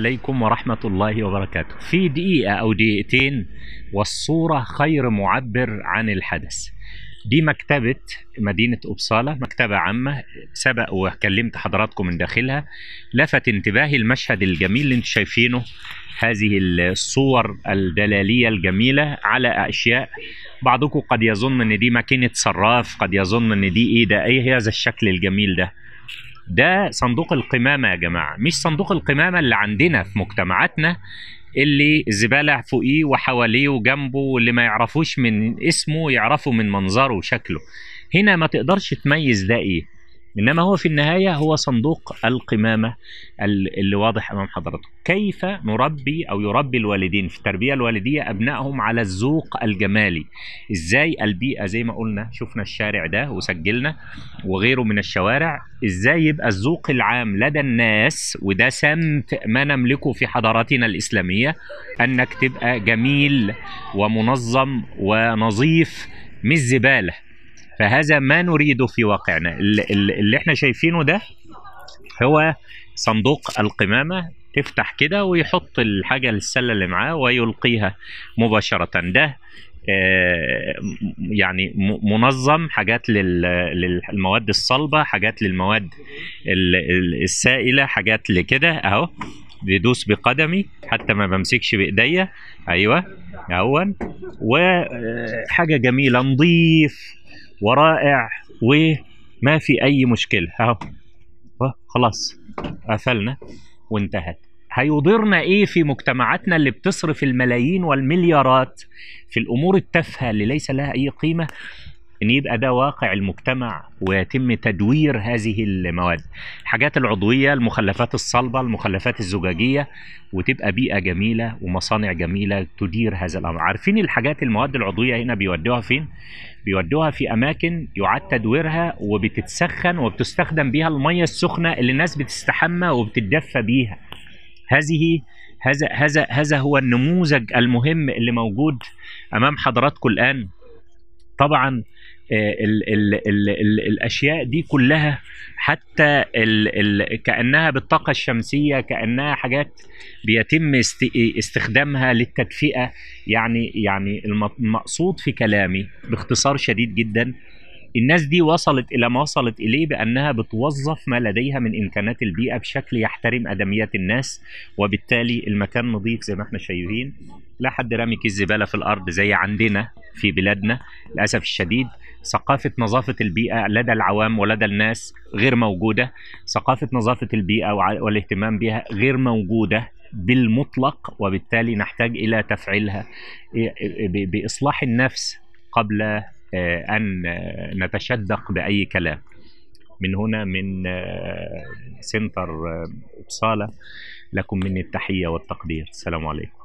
عليكم ورحمة الله وبركاته في دقيقة أو دقيقتين والصورة خير معبر عن الحدث دي مكتبة مدينة أبصالة مكتبة عامة سبق وكلمت حضراتكم من داخلها لفت انتباهي المشهد الجميل اللي انتم شايفينه هذه الصور الدلالية الجميلة على أشياء بعضكم قد يظن ان دي ماكينة صراف قد يظن ان دي ايه ده ايه هذا الشكل الجميل ده ده صندوق القمامه يا جماعه مش صندوق القمامه اللي عندنا في مجتمعاتنا اللي الزباله فوقيه وحواليه وجنبه واللي ما يعرفوش من اسمه يعرفوا من منظره وشكله هنا ما تقدرش تميز ده ايه انما هو في النهايه هو صندوق القمامه اللي واضح امام حضراتكم كيف نربي او يربي الوالدين في التربيه الوالديه ابنائهم على الذوق الجمالي ازاي البيئه زي ما قلنا شفنا الشارع ده وسجلنا وغيره من الشوارع ازاي يبقى الذوق العام لدى الناس وده سمت ما نملكه في حضارتنا الاسلاميه انك تبقى جميل ومنظم ونظيف مش زباله فهذا ما نريده في واقعنا اللي احنا شايفينه ده هو صندوق القمامة تفتح كده ويحط الحاجة للسلة اللي معاه ويلقيها مباشرة ده آه، يعني منظم حاجات للمواد الصلبة حاجات للمواد السائلة حاجات لكده اهو بدوس بقدمي حتى ما بمسكش بايديا ايوه اهون وحاجة آه، جميلة نظيف ورائع وما في اي مشكله اهو خلاص قفلنا وانتهت هيضرنا ايه في مجتمعاتنا اللي بتصرف الملايين والمليارات في الامور التافهه اللي ليس لها اي قيمه ان يبقى ده واقع المجتمع ويتم تدوير هذه المواد الحاجات العضويه المخلفات الصلبه المخلفات الزجاجيه وتبقى بيئه جميله ومصانع جميله تدير هذا الامر عارفين الحاجات المواد العضويه هنا بيودوها فين بيودوها في اماكن يعاد تدويرها وبتتسخن وبتستخدم بيها الميه السخنه اللي الناس بتستحمى وبتتدفى بيها هذه هذا هذا هذا هو النموذج المهم اللي موجود امام حضراتكم الان طبعا آه، ال ال ال الـ الاشياء دي كلها حتى الـ الـ كانها بالطاقه الشمسيه كانها حاجات بيتم استخدامها للتدفئه يعني يعني المقصود في كلامي باختصار شديد جدا الناس دي وصلت الى ما وصلت اليه بانها بتوظف ما لديها من امكانات البيئه بشكل يحترم ادميات الناس وبالتالي المكان نظيف زي ما احنا شايفين لا حد رامي كيس زباله في الارض زي عندنا في بلادنا للأسف الشديد ثقافة نظافة البيئة لدى العوام ولدى الناس غير موجودة ثقافة نظافة البيئة والاهتمام بها غير موجودة بالمطلق وبالتالي نحتاج إلى تفعيلها بإصلاح النفس قبل أن نتشدق بأي كلام من هنا من سنتر أبصالة لكم مني التحية والتقدير السلام عليكم